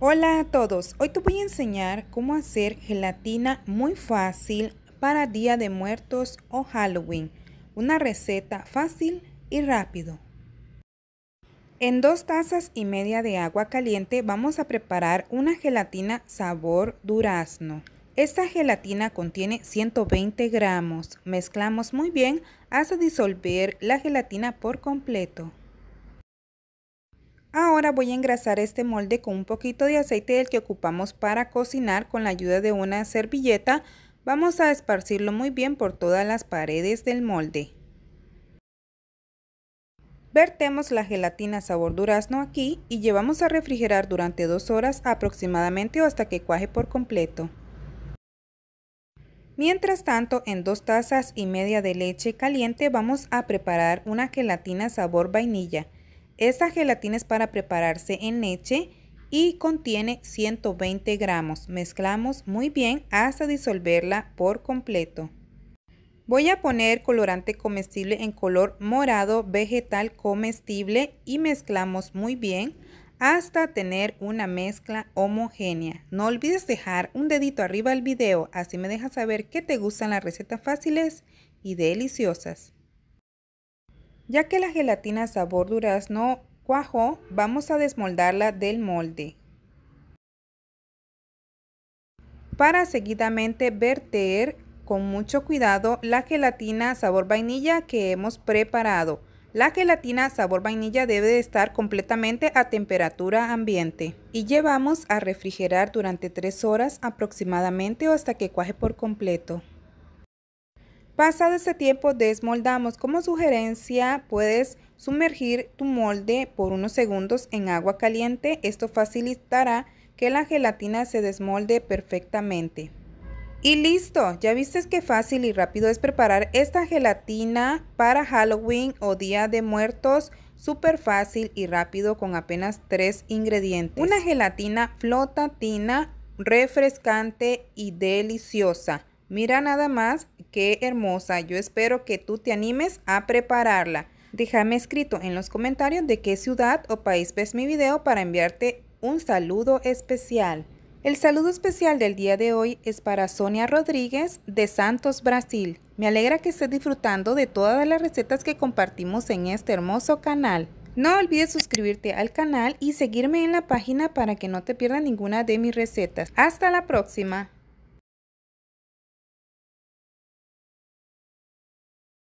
Hola a todos, hoy te voy a enseñar cómo hacer gelatina muy fácil para Día de Muertos o Halloween. Una receta fácil y rápido. En dos tazas y media de agua caliente vamos a preparar una gelatina sabor durazno. Esta gelatina contiene 120 gramos. Mezclamos muy bien hasta disolver la gelatina por completo. Ahora voy a engrasar este molde con un poquito de aceite del que ocupamos para cocinar con la ayuda de una servilleta. Vamos a esparcirlo muy bien por todas las paredes del molde. Vertemos la gelatina sabor durazno aquí y llevamos a refrigerar durante dos horas aproximadamente o hasta que cuaje por completo. Mientras tanto, en dos tazas y media de leche caliente vamos a preparar una gelatina sabor vainilla. Esta gelatina es para prepararse en leche y contiene 120 gramos. Mezclamos muy bien hasta disolverla por completo. Voy a poner colorante comestible en color morado vegetal comestible y mezclamos muy bien hasta tener una mezcla homogénea. No olvides dejar un dedito arriba al video, así me dejas saber que te gustan las recetas fáciles y deliciosas. Ya que la gelatina sabor durazno cuajó, vamos a desmoldarla del molde. Para seguidamente verter con mucho cuidado la gelatina sabor vainilla que hemos preparado. La gelatina sabor vainilla debe estar completamente a temperatura ambiente y llevamos a refrigerar durante 3 horas aproximadamente o hasta que cuaje por completo. Pasado ese tiempo desmoldamos. Como sugerencia puedes sumergir tu molde por unos segundos en agua caliente. Esto facilitará que la gelatina se desmolde perfectamente. Y listo, ya viste qué fácil y rápido es preparar esta gelatina para Halloween o Día de Muertos. Súper fácil y rápido con apenas tres ingredientes. Una gelatina flotatina, refrescante y deliciosa. Mira nada más qué hermosa. Yo espero que tú te animes a prepararla. Déjame escrito en los comentarios de qué ciudad o país ves mi video para enviarte un saludo especial. El saludo especial del día de hoy es para Sonia Rodríguez de Santos, Brasil. Me alegra que estés disfrutando de todas las recetas que compartimos en este hermoso canal. No olvides suscribirte al canal y seguirme en la página para que no te pierdas ninguna de mis recetas. ¡Hasta la próxima!